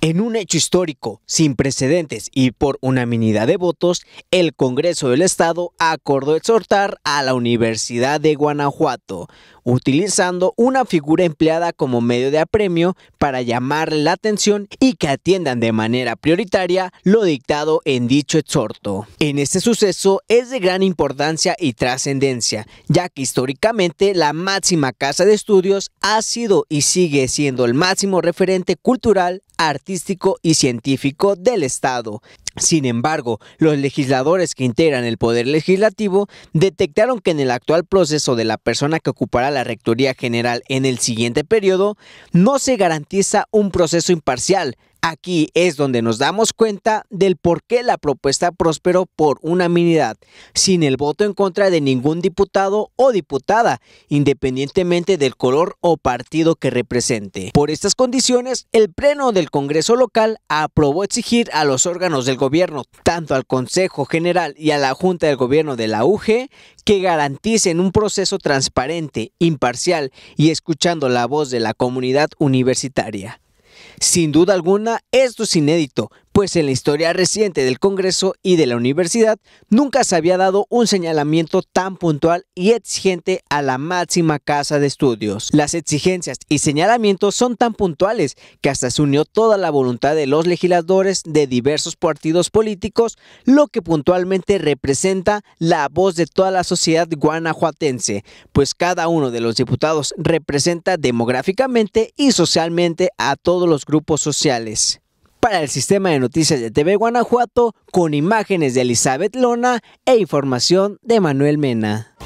En un hecho histórico, sin precedentes y por unanimidad de votos, el Congreso del Estado acordó exhortar a la Universidad de Guanajuato, utilizando una figura empleada como medio de apremio para llamar la atención y que atiendan de manera prioritaria lo dictado en dicho exhorto. En este suceso es de gran importancia y trascendencia, ya que históricamente la máxima casa de estudios ha sido y sigue siendo el máximo referente cultural artístico y científico del Estado. Sin embargo, los legisladores que integran el Poder Legislativo detectaron que en el actual proceso de la persona que ocupará la Rectoría General en el siguiente periodo, no se garantiza un proceso imparcial. Aquí es donde nos damos cuenta del por qué la propuesta prosperó por unanimidad, sin el voto en contra de ningún diputado o diputada, independientemente del color o partido que represente. Por estas condiciones, el Pleno del Congreso local aprobó exigir a los órganos del gobierno, tanto al Consejo General y a la Junta del Gobierno de la UG, que garanticen un proceso transparente, imparcial y escuchando la voz de la comunidad universitaria. Sin duda alguna, esto es inédito, pues en la historia reciente del Congreso y de la universidad nunca se había dado un señalamiento tan puntual y exigente a la máxima casa de estudios. Las exigencias y señalamientos son tan puntuales que hasta se unió toda la voluntad de los legisladores de diversos partidos políticos, lo que puntualmente representa la voz de toda la sociedad guanajuatense, pues cada uno de los diputados representa demográficamente y socialmente a todos los grupos sociales para el sistema de noticias de TV Guanajuato con imágenes de Elizabeth Lona e información de Manuel Mena.